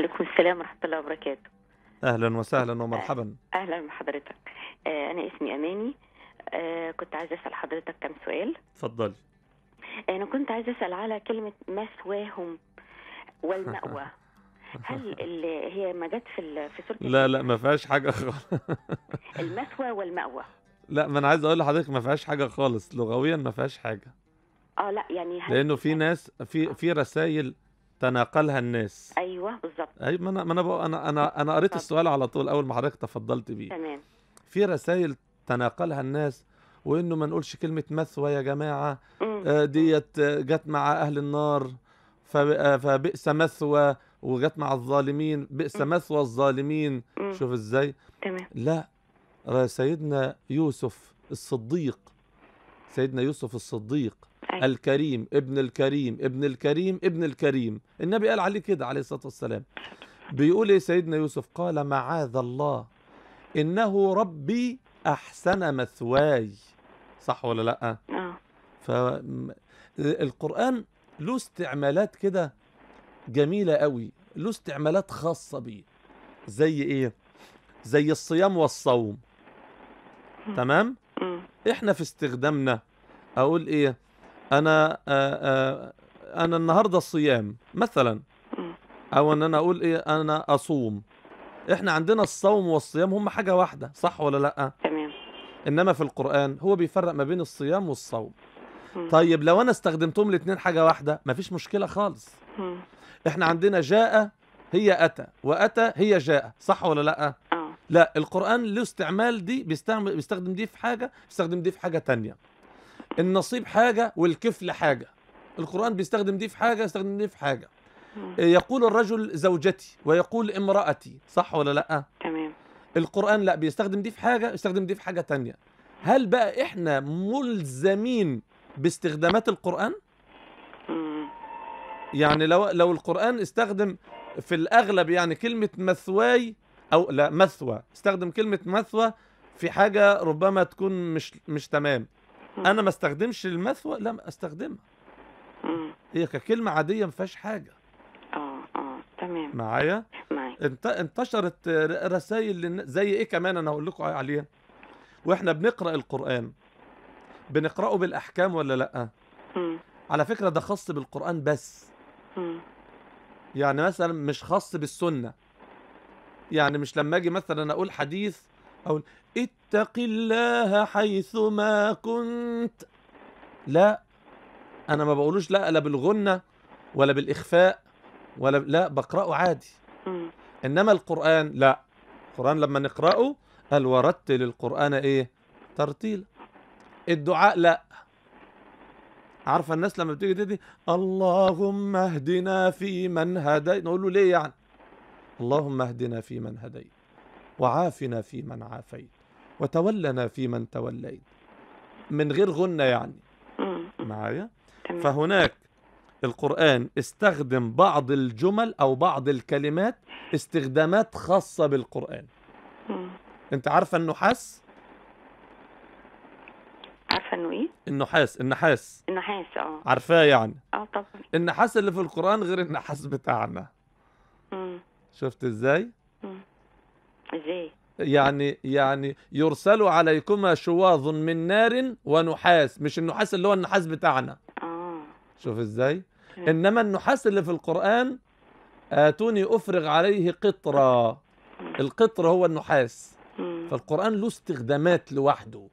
عليكم السلام ورحمة الله وبركاته أهلا وسهلا ومرحبا أه، أهلا بحضرتك أه، أنا اسمي أماني أه، كنت عايزة أسأل حضرتك كم سؤال اتفضلي أنا كنت عايزة أسأل على كلمة مسواهم والمأوى هل اللي هي ما جت في في سوره لا لا ما فيهاش حاجه خالص المثوى والمأوى لا ما انا عايز اقول لحضرتك ما فيهاش حاجه خالص لغويا ما فيهاش حاجه اه لا يعني لانه في ناس في في رسائل تناقلها الناس ايوه بالظبط اي ما انا ما انا بقى انا انا انا قريت السؤال على طول اول ما حضرتك تفضلت بيه تمام في رسائل تناقلها الناس وانه ما نقولش كلمه مثوى يا جماعه آه، ديت جت مع اهل النار آه، فبئس مثوى وجت مع الظالمين بئس مثوى الظالمين شوف ازاي تمام لا سيدنا يوسف الصديق سيدنا يوسف الصديق أيوة. الكريم ابن الكريم ابن الكريم ابن الكريم النبي قال عليه كده عليه الصلاة والسلام بيقول ايه سيدنا يوسف قال معاذ الله إنه ربي أحسن مثواي صح ولا لأ آه. فالقرآن له استعمالات كده جميلة قوي له استعمالات خاصة بيه زي ايه زي الصيام والصوم تمام احنا في استخدامنا اقول ايه انا آه، آه، انا النهارده الصيام مثلا او ان انا اقول ايه انا اصوم احنا عندنا الصوم والصيام هم حاجه واحده صح ولا لا تمام انما في القران هو بيفرق ما بين الصيام والصوم طيب لو انا استخدمتهم الاثنين حاجه واحده مفيش مشكله خالص احنا عندنا جاء هي اتى واتى هي جاء صح ولا لا آه. لا القران له استعمال دي بيستعمل بيستخدم دي في حاجه بيستخدم دي في حاجه تانية النصيب حاجة والكفل حاجة القرآن بيستخدم دي في حاجة يستخدم دي في حاجة إيه، يقول الرجل زوجتي ويقول امرأتي صح ولا لا تمام القرآن لا بيستخدم دي في حاجة يستخدم دي في حاجة تانية هل بقى احنا ملزمين باستخدامات القرآن يعني لو لو القرآن استخدم في الأغلب يعني كلمة مثواي أو لا مثوى استخدم كلمة مثوى في حاجة ربما تكون مش مش تمام انا ما استخدمش المثوى لا استخدمها هي ككلمه عاديه ما فيهاش حاجه اه اه تمام معايا انت انتشرت رسائل زي ايه كمان انا هقول لكم عليها واحنا بنقرا القران بنقراه بالاحكام ولا لا مم. على فكره ده خاص بالقران بس مم. يعني مثلا مش خاص بالسنه يعني مش لما اجي مثلا اقول حديث أو اتق الله حيثما كنت لا أنا ما بقولوش لا لا بالغنة ولا بالإخفاء ولا لا بقرأه عادي إنما القرآن لا القرآن لما نقرأه قال ورتل القرآن إيه ترتيل الدعاء لا عارفة الناس لما بتيجي تدي اللهم اهدنا في من هديت نقول له ليه يعني اللهم اهدنا في من هديت وعافنا فيمن عافيت وتولنا فيمن توليت من غير غنة يعني معايا فهناك القرآن استخدم بعض الجمل أو بعض الكلمات استخدامات خاصة بالقرآن انت عارفة النحاس؟ عارفه انه ايه النحاس النحاس النحاس اه عارفاه يعني اه طبعا النحاس اللي في القران غير النحاس بتاعنا امم شفت ازاي ازاي يعني يعني يرسل عليكما شواظ من نار ونحاس مش النحاس اللي هو النحاس بتاعنا اه شوف ازاي انما النحاس اللي في القرآن آتوني أفرغ عليه قطرة القطر هو النحاس فالقرآن له استخدامات لوحده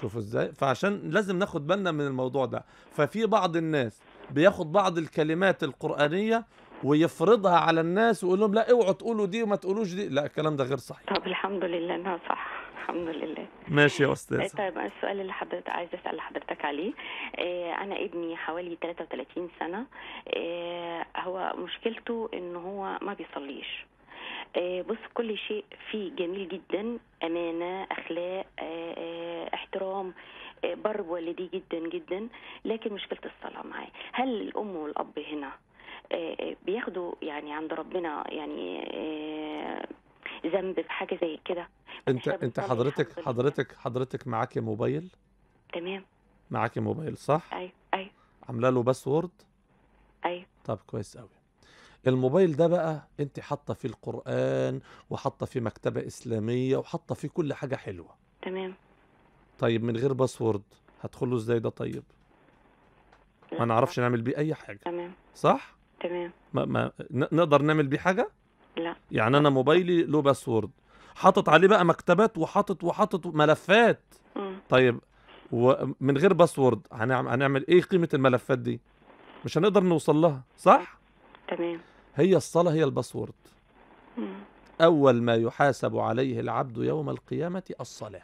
شوفوا ازاي فعشان لازم ناخد بالنا من الموضوع ده ففي بعض الناس بياخد بعض الكلمات القرآنية ويفرضها على الناس ويقول لهم لا اوعوا تقولوا دي وما تقولوش دي لا الكلام ده غير صحيح طب الحمد لله انها صح الحمد لله ماشي يا استاذه إيه، طيب السؤال اللي حضرتك عايز اسال حضرتك عليه إيه انا ابني حوالي 33 سنه إيه هو مشكلته ان هو ما بيصليش إيه، بص كل شيء فيه جميل جدا امانه اخلاق إيه، احترام بر والدي جدا جدا لكن مشكله الصلاه معاه هل الام والاب هنا آه، آه، بياخدوا يعني عند ربنا يعني آه، ذنب في حاجه زي كده انت انت حضرتك حضرتك حضرتك معاكي موبايل تمام معاكي موبايل صح ايوه ايوه عامله له باسورد ايوه طب كويس قوي الموبايل ده بقى انت حاطه فيه القران وحاطه فيه مكتبه اسلاميه وحاطه فيه كل حاجه حلوه تمام طيب من غير باسورد هدخله ازاي ده طيب ما نعرفش نعمل بيه اي حاجه تمام صح تمام ما, ما نقدر نعمل بيه حاجه لا يعني انا موبايلي له باسورد حاطط عليه بقى مكتبات وحاطط وحاطط ملفات م. طيب ومن غير باسورد هنعمل هنعمل ايه قيمه الملفات دي مش هنقدر نوصل لها صح تمام هي الصلاه هي الباسورد اول ما يحاسب عليه العبد يوم القيامه الصلاه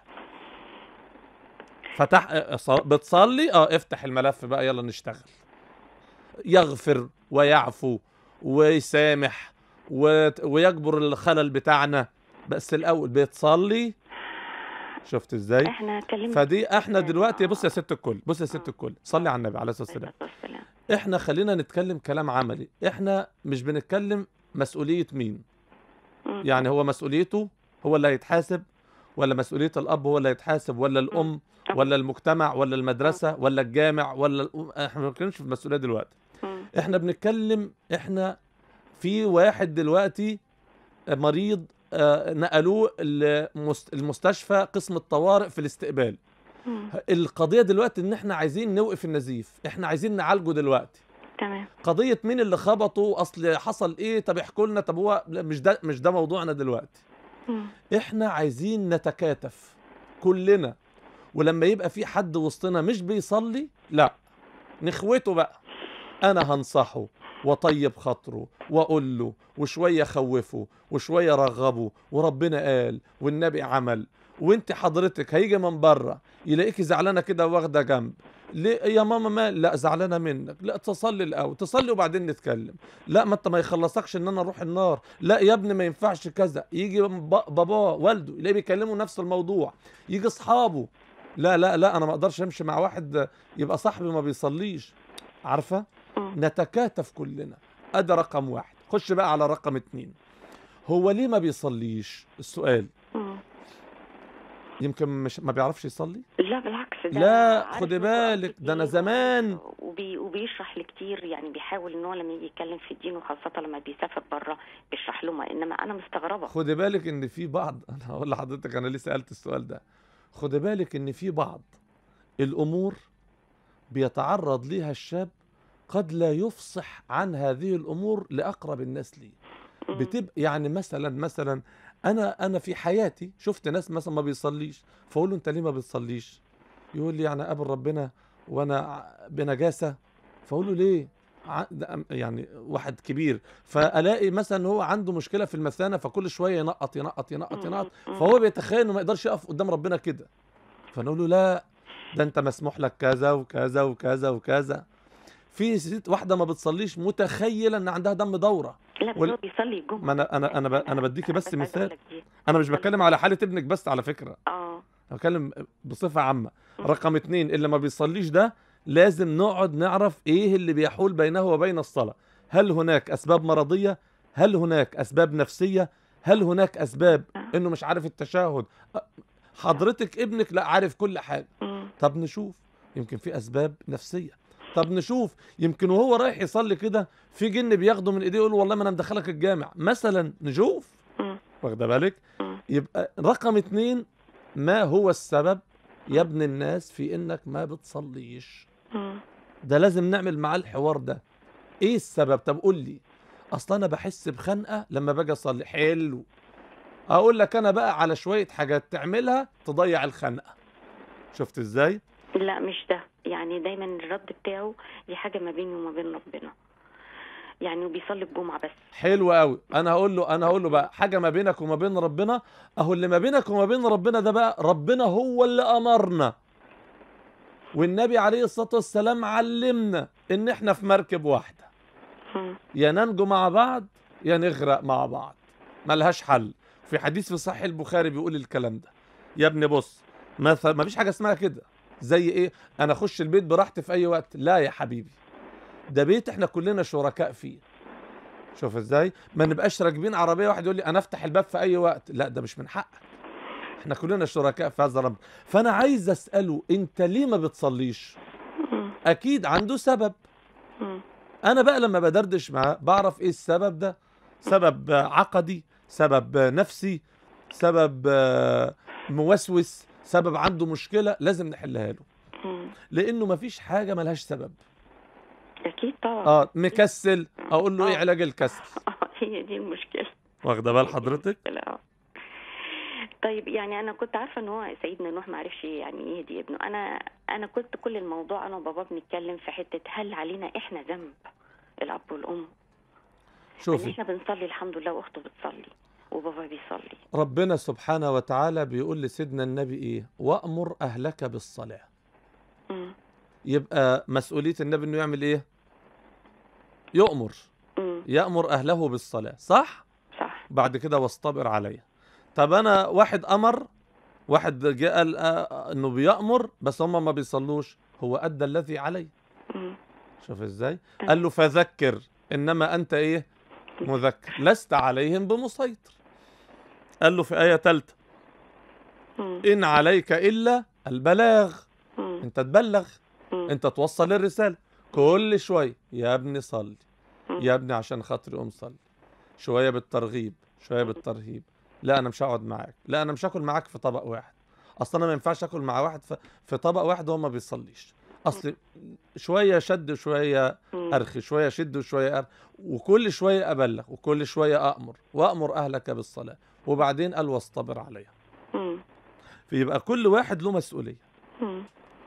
فتح بتصلي اه افتح الملف بقى يلا نشتغل يغفر ويعفو ويسامح ويجبر الخلل بتاعنا بس الاول بتصلي شفت ازاي احنا كلمة فدي احنا يعني دلوقتي آه. بص يا ست الكل بص يا ست الكل صلي على النبي عليه الصلاه والسلام احنا خلينا نتكلم كلام عملي احنا مش بنتكلم مسؤوليه مين يعني هو مسؤوليته هو اللي هيتحاسب ولا مسؤوليه الاب هو اللي هيتحاسب ولا الام ولا المجتمع ولا المدرسه ولا الجامع ولا احنا ما بنتكلمش في المسؤوليه دلوقتي احنا بنتكلم احنا في واحد دلوقتي مريض آه، نقلوه المستشفى قسم الطوارئ في الاستقبال القضيه دلوقتي ان احنا عايزين نوقف النزيف احنا عايزين نعالجه دلوقتي تمام قضيه مين اللي خبطه اصل حصل ايه طب احكوا لنا طب هو مش ده مش ده موضوعنا دلوقتي مم. احنا عايزين نتكاتف كلنا ولما يبقى في حد وسطنا مش بيصلي لا نخوته بقى انا هنصحه واطيب خاطره واقول له وشويه خوفه وشويه رغبه وربنا قال والنبي عمل وانت حضرتك هيجي من بره يلاقيكي زعلانه كده واخده جنب ليه يا ماما ما لا زعلانه منك لا تصلي الاول تصلي وبعدين نتكلم لا ما انت ما يخلصكش ان انا اروح النار لا يا ابني ما ينفعش كذا يجي باباه والده يلاقيه بيكلمه نفس الموضوع يجي اصحابه لا لا لا انا ما اقدرش امشي مع واحد يبقى صاحبي ما بيصليش عارفه نتكاتف كلنا ادي رقم واحد خش بقى على رقم اتنين هو ليه ما بيصليش السؤال يمكن مش ما بيعرفش يصلي لا بالعكس ده لا خدي بالك ده انا زمان وبي وبيشرح لكتير يعني بيحاول ان هو لما يجي يتكلم في الدين وخاصه لما بيسافر بره بيشرح لهم انما انا مستغربه خدي بالك ان في بعض انا هقول لحضرتك انا ليه سالت السؤال ده خدي بالك ان في بعض الامور بيتعرض ليها الشاب قد لا يفصح عن هذه الامور لاقرب الناس لي بتبقى يعني مثلا مثلا انا انا في حياتي شفت ناس مثلا ما بيصليش فاقول له انت ليه ما بتصليش يقول لي يعني قبل ربنا وانا بنجاسه فاقول له ليه يعني واحد كبير فالاقي مثلا هو عنده مشكله في المثانه فكل شويه ينقط ينقط ينقط ينقط فهو بيتخيل انه ما يقدرش يقف قدام ربنا كده فنقول له لا ده انت مسموح لك كذا وكذا وكذا وكذا في ست واحده ما بتصليش متخيله ان عندها دم دوره لا وال... هو بيصلي الجمعه ما انا انا انا, ب... أنا بديكي بس, مثال إيه. انا مش بتكلم على حاله ابنك بس على فكره اه بتكلم بصفه عامه رقم اثنين اللي ما بيصليش ده لازم نقعد نعرف ايه اللي بيحول بينه وبين الصلاه هل هناك اسباب مرضيه هل هناك اسباب نفسيه هل هناك اسباب آه. انه مش عارف التشهد حضرتك ابنك لا عارف كل حاجه طب نشوف يمكن في اسباب نفسيه طب نشوف يمكن وهو رايح يصلي كده في جن بياخده من ايديه يقول والله ما انا مدخلك الجامع مثلا نشوف واخده بالك يبقى رقم اتنين ما هو السبب يا ابن الناس في انك ما بتصليش ده لازم نعمل معاه الحوار ده ايه السبب طب قول لي اصل انا بحس بخنقه لما باجي اصلي حلو اقول لك انا بقى على شويه حاجات تعملها تضيع الخنقه شفت ازاي لا مش ده يعني دايما الرد بتاعه دي حاجه ما بيني وما بين ربنا يعني وبيصلي الجمعه بس حلو قوي انا هقول له انا هقول له بقى حاجه ما بينك وما بين ربنا اهو اللي ما بينك وما بين ربنا ده بقى ربنا هو اللي امرنا والنبي عليه الصلاه والسلام علمنا ان احنا في مركب واحده يا ننجو مع بعض يا نغرق مع بعض ملهاش حل في حديث في صحيح البخاري بيقول الكلام ده يا ابني بص ما فيش حاجه اسمها كده زي ايه انا اخش البيت براحتي في اي وقت لا يا حبيبي ده بيت احنا كلنا شركاء فيه شوف ازاي ما نبقاش راكبين عربيه واحد يقول لي انا افتح الباب في اي وقت لا ده مش من حقك احنا كلنا شركاء في هذا الامر فانا عايز اساله انت ليه ما بتصليش اكيد عنده سبب انا بقى لما بدردش معاه بعرف ايه السبب ده سبب عقدي سبب نفسي سبب آه، موسوس سبب عنده مشكلة لازم نحلها له لأنه مفيش حاجة ملهاش سبب أكيد طبعا آه مكسل أقول له إيه آه. علاج الكسل آه، هي دي المشكلة واخدة بال حضرتك؟ لا طيب يعني انا كنت عارفه ان هو سيدنا نوح ما عرفش يعني يهدي ابنه انا انا كنت كل الموضوع انا وبابا بنتكلم في حته هل علينا احنا ذنب الاب والام شوفي احنا بنصلي الحمد لله واخته بتصلي وبابا بيصلي ربنا سبحانه وتعالى بيقول لسيدنا النبي ايه وأمر أهلك بالصلاة مم. يبقى مسؤولية النبي انه يعمل ايه يؤمر مم. يأمر أهله بالصلاة صح صح بعد كده واصطبر عليها طب أنا واحد أمر واحد جاء قال آه، انه بيأمر بس هم ما بيصلوش هو أدى الذي عليه شوف ازاي قال له فذكر انما انت ايه مذكر لست عليهم بمسيطر قال له في آية تالتة إن عليك إلا البلاغ أنت تبلغ أنت توصل الرسالة كل شوية يا ابني صلي يا ابني عشان خاطري قوم صلي شوية بالترغيب شوية بالترهيب لا أنا مش هقعد معاك لا أنا مش هاكل معاك في طبق واحد أصلا أنا ما ينفعش آكل مع واحد في طبق واحد وهو ما بيصليش اصل شويه شد وشويه ارخي شويه شد وشويه أرخي وكل شويه ابلغ وكل شويه امر وامر اهلك بالصلاه وبعدين قال واصطبر عليها فيبقى كل واحد له مسؤوليه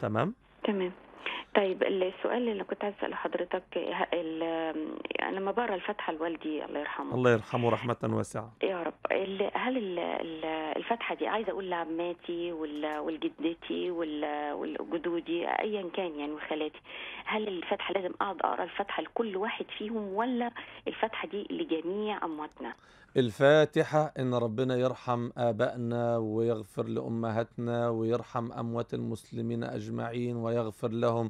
تمام تمام طيب السؤال اللي كنت عايز اساله حضرتك لما بقرا الفتحه لوالدي الله يرحمه الله يرحمه رحمه واسعه يا رب هل الفتحه دي عايزه اقول لعماتي ولجدتي ولجدودي ايا كان يعني وخالاتي هل الفتحه لازم اقعد اقرا الفتحه لكل واحد فيهم ولا الفتحه دي لجميع امواتنا الفاتحة إن ربنا يرحم آبائنا ويغفر لأمهاتنا ويرحم أموات المسلمين أجمعين ويغفر لهم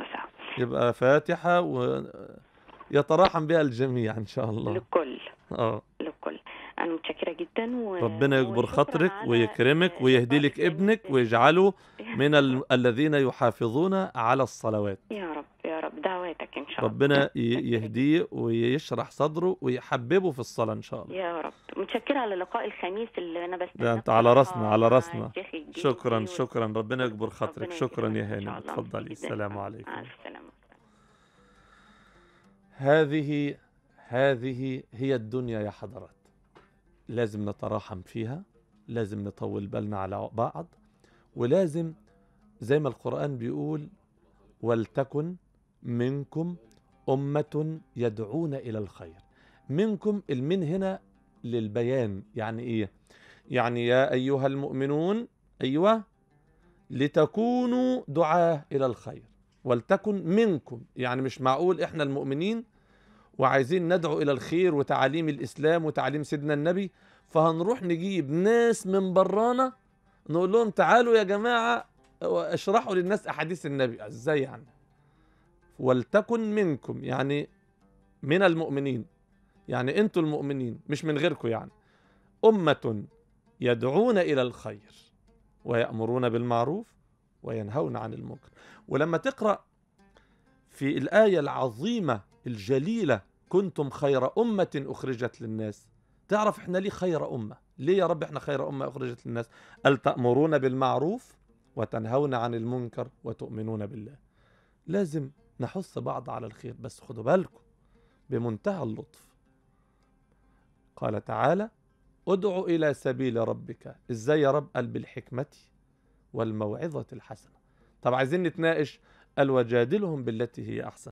وسعة يبقى فاتحة ويتراحم بها الجميع إن شاء الله لكل اه لكل أنا متشكرة جدا و... ربنا يكبر خاطرك ويكرمك ويهدي لك ابنك ويجعله من ال... الذين يحافظون على الصلوات يا رب ربنا يهديه ويشرح صدره ويحببه في الصلاة إن شاء الله يا رب متشكرة على لقاء الخميس اللي أنا بستنى ده أنت على راسنا على راسنا شكرا شكرا ربنا يكبر خاطرك شكرا يا هاني اتفضلي السلام عليكم هذه هذه هي الدنيا يا حضرات لازم نتراحم فيها لازم نطول بالنا على بعض ولازم زي ما القرآن بيقول ولتكن منكم أمة يدعون إلى الخير منكم المن هنا للبيان يعني إيه يعني يا أيها المؤمنون أيوة لتكونوا دعاة إلى الخير ولتكن منكم يعني مش معقول إحنا المؤمنين وعايزين ندعو إلى الخير وتعاليم الإسلام وتعاليم سيدنا النبي فهنروح نجيب ناس من برانا نقول لهم تعالوا يا جماعة اشرحوا للناس أحاديث النبي إزاي يعني ولتكن منكم يعني من المؤمنين يعني انتوا المؤمنين مش من غيركم يعني أمة يدعون إلى الخير ويأمرون بالمعروف وينهون عن المنكر ولما تقرأ في الآية العظيمة الجليلة كنتم خير أمة أخرجت للناس تعرف احنا ليه خير أمة ليه يا رب احنا خير أمة أخرجت للناس هل تأمرون بالمعروف وتنهون عن المنكر وتؤمنون بالله لازم نحث بعض على الخير بس خدوا بالكم بمنتهى اللطف قال تعالى ادع إلى سبيل ربك إزاي يا رب قال بالحكمة والموعظة الحسنة طب عايزين نتناقش قال وجادلهم بالتي هي أحسن